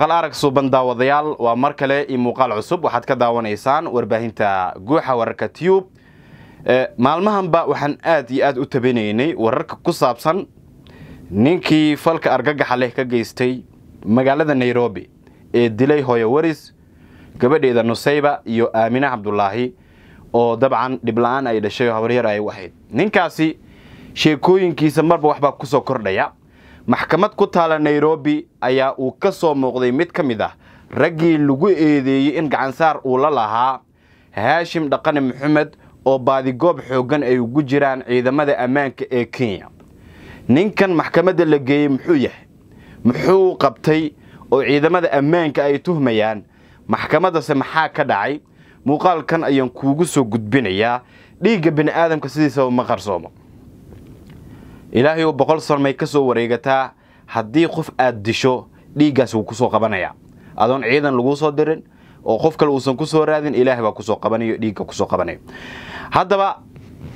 maqal arag suuban daawadayaal waa mar kale iyo muuqaal cusub waxaad ka daawanaysaan warbaahinta guuxa wararka tube eh, maalmahanba waxaan aad iyo aad u tabinaynay wararka ku saabsan ninkii falka argagaxa leh ka geystay magaalada nairobi ee dilay hooyo waris gabadheeda nuseyba iyo aamine cabdulaahi oo dabcan dhibla-aan ay dhashay oo habaryar ay u ahayd ninkaasi sheekooyinkiisa marba waxbaa kusoo kordhaya maxkamad ku taala nairobi ayaa uu ka soo muuqday mid ka mid ah raggii lagu eedeeyey in gacansaar uu la lahaa haashim dhaqane maxamed oo baadigoob xooggan ay ugu jiraan ciidamada ammaanka ee kenya ninkan maxkamadda la geeyey muxuu yahay muxuu qabtay oo ciidamada ammaanka ay tuhmayaan maxkamaddase maxaa ka dhacay muuqaalkan ayaan kuugu soo gudbinayaa dhiigga bini aadamka sidiisaba ma qarsoomo ilaahayo boqol salmay ka soo wareegataa haddii qof aad disho dhiiggaas wuu ku soo qabanayaa adoon ciidan laguu soo dirin oo qof kale uusan ku soo raadin ilaahay baa kusoo qabanayo dhiigga kusoo qabanayo haddaba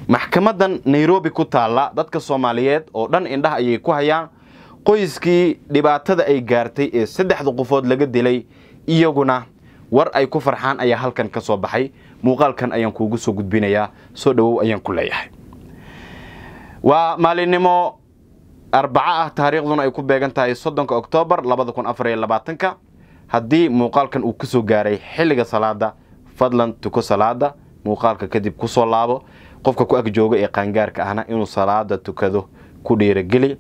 maxkamadan nairobi ku taalla dadka soomaaliyeed oo dhan indhah ayay ku hayaan qoyskii dhibaatada ay gaartay ee saddexda qofood laga dilay iyaguna war ay ku farxaan ayaa halkan ka soo baxay muuqaalkan ayaan kuugu soo gudbinayaa soo dhowow ayaan ku leeyahay waa maalinimo arbaco ah taariikhduna ay ku beegan tahay soddonka oktoobar labada kun afar iyo labaatanka haddii muuqaalkan uu ka soo gaaray xilliga salaada fadlan tuko salaada muuqaalka kadib ku soo laabo qofka ku ag jooga ee qaangaarka ahna inuu salaada tukado ku dhiirageli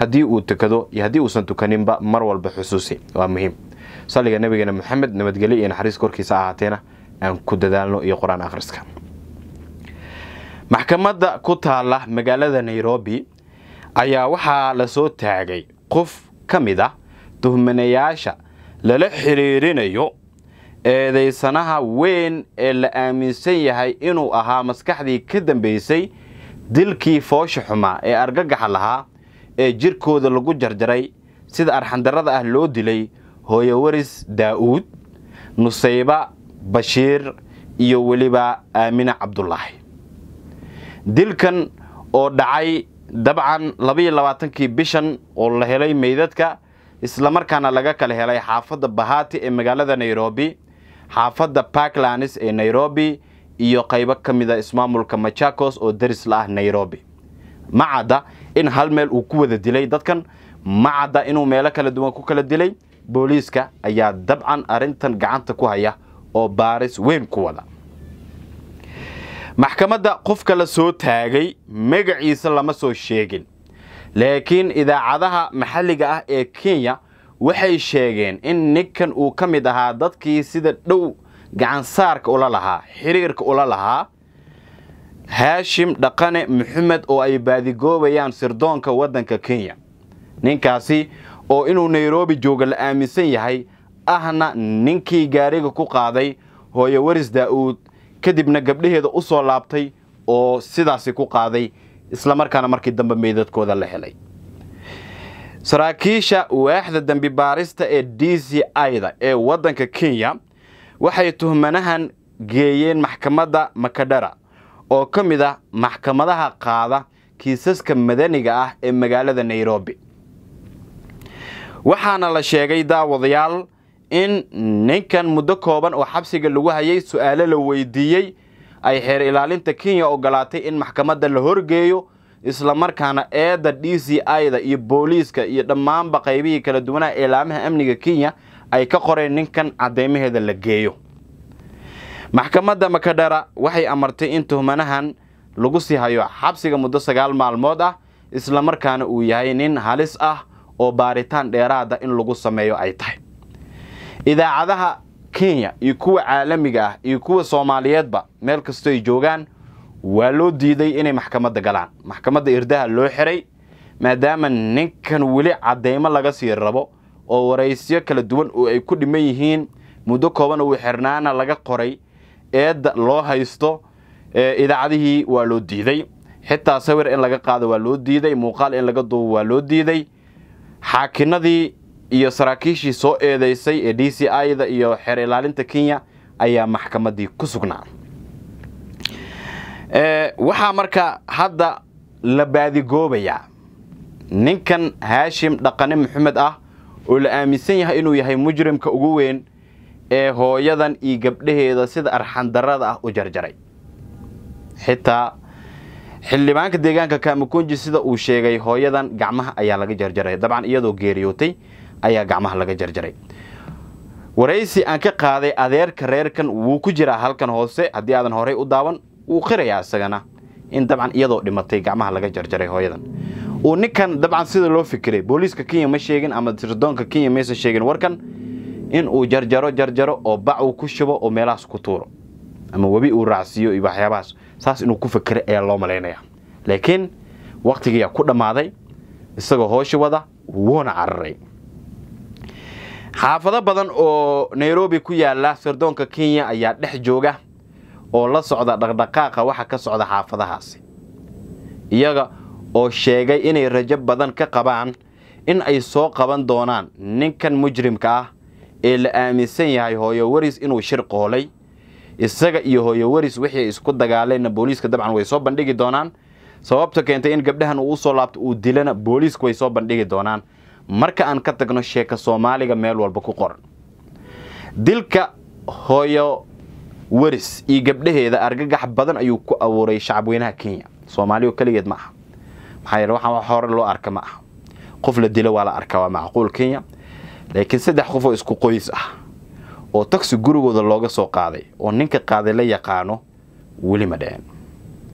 haddii uu tukado iyo haddii uusan tukaninba mar walba xusuusi waa muhiim salliga nabigeena maxamed nabadgelyo iyo naxariis korkiisa ahaateena aan ku dadaalno iyo qur-aan akhriska maxkamadda ku taalla magaalada nairobi ayaa waxaa lasoo taagay qof ka mid ah tuhmanayaasha lala xiriirinayo eedaysanaha weyn ee la aaminsan yahay inuu ahaa maskaxdii ka dambaysay dilkii foosha xumaa ee argagaxa lahaa ee jirkooda lagu jarjaray sida arxandarrada ah loo dilay hooyowaris daa'uud nusayba bashiir iyo weliba aamine cabdulaahi dilkan oo dhacay dabcan labaiyo labaatankii bishan oo la helay meydadka islamarkaana laga kala helay xaafadda bahati ee magaalada nairobi xaafadda parklands ee nairobi iyo qaybo ka mida ismaamulka machakos oo daris la ah nairobi ma cadda in hal meel uu ku wada dilay dadkan ma cadda inuu meelo kala duwan ku kala dilay booliiska ayaa dabcan arrintan gacanta ku haya oo baaris weyn ku wada maxkamadda qofka la soo taagay magaciisa lama soo sheegin laakiin idaacadaha maxalliga ah ee kenya waxay sheegeen in ninkan uu ka mid ahaa dadkii sida dhow gacansaarka ula lahaa xiriirka ula lahaa haashim dhaqane maxamed oo ay baadigoobayaan sirdoonka waddanka kenya ninkaasi oo inuu nairobi jooga la aaminsan yahay ahna ninkii gaariga ku qaaday hooyo waris daa'uud kadibna gabdhaheeda u soo laabtay oo sidaasi ku qaaday islamarkaana markii dambe meydadkooda la helay saraakiisha waaxda dembi baarista ee d c ida ee waddanka kenya waxay tuhmanahan geeyeen maxkamadda makadhara oo ka mid ah maxkamadaha qaada kiisaska madaniga ah ee magaalada nairobi waxaana la sheegay daawadayaal in ninkan muddo kooban oo xabsiga lagu hayay su la weydiiyey ay xeer ilaalinta kenya ogolaatay in maxkamadda la horgeeyo islamarkaana eedda d c i-da iyo booliiska iyo dhammaanba qaybihii kala duwanaa eelaamaha amniga kenya ay ka qoreen ninkan caddeymaheeda la geeyo maxkamadda makadhara waxay amartay in tuhmanahan lagu sii hayo xabsiga muddo sagaal maalmood ah islamarkaana uu yahay nin halis ah oo baaritaan dheeraada in lagu sameeyo ay tahay idaacadaha kenya iyo kuwa caalamiga ah iyo kuwa soomaaliyeedba meel kastoo ay joogaan waa loo diiday inay maxkamadda galaan maxkamadda irdaha loo xiray maadaama ninkan weli caddeymo laga sii rabo oo waraysyo kala duwan oo ay ku dhiman yihiin muddo kooban uu xirnaana laga qoray eedda loo haysto idaacadihii waa loo diiday xitaa sawir in laga qaado waa loo diiday muuqaal in laga duubo waa loo diiday xaakinadii iyo saraakiishii soo eedeysay ee d c i-da iyo xeer ilaalinta kenya ayaa maxkamaddii ku sugnaa waxaa marka hadda la baadigoobayaa ninkan haashim dhaqane maxamed ah oo la aaminsan yahay inuu yahay mujrimka ugu weyn ee hooyadan iyo gabdhaheeda sida arxandarrada ah u jarjaray xitaa xildhibaanka deegaanka kaamukunji sida uu sheegay hooyadan gacmaha ayaa laga jarjaray dabcan iyadoo geeriyootay ayaa gacmaha laga jarjaray waraysi aan ka qaaday adeerka reerkan wuu ku jiraa halkan hoose haddii aadan horey u daawan wuu qirayaa isagana in dabcan iyadoo dhimatay gacmaha laga jarjaray hooyadan uu ninkan dabcan sida loo fikiray booliiska kenya ma sheegin ama sirdoonka kenya maysan sheegin warkan in uu jarjaro jarjaro oo bac uu ku shubo oo meelahaas ku tuuro ama webi uu raacsiiyo iyo waxyaabahaas saas inuu ku fikray ayaa loo malaynayaa laakiin wakhtigiyaa ku dhammaaday isagoo hoosha wada wuuna cararay xaafado badan oo nairobi ku yaalla sirdoonka kenya ayaa dhex jooga oo la socda dhaqdhaqaaqa waxa ka socda xaafadahaasi iyaga oo sheegay inay rajo badan ka qabaan in ay soo qaban doonaan ninkan mujrimka ah ee la aaminsan yahay hooyowaris inuu shir qoolay isaga iyo hooyo waris wixii isku dagaaleenna booliiska dabcan way soo bandhigi doonaan sababta keentay in gabdhahan uu usoo laabto uu dilana booliiska way soo bandhigi doonaan marka aan ka tagno sheeka soomaaliga meel walba ku qoran dilka hooyo weris iyo gabdhaheeda argagax badan ayuu ku abuuray shacabweynaha kenya soomaaliyo keligeed ma aha maxaa yeele waxaan wax hore loo arka ma aha qof la dilo waa la arkaa waa macquul kenya laakiin saddex qof oo isku qoys ah oo taksi gurigooda looga soo qaaday oo ninka qaaday la yaqaano weli ma dheheen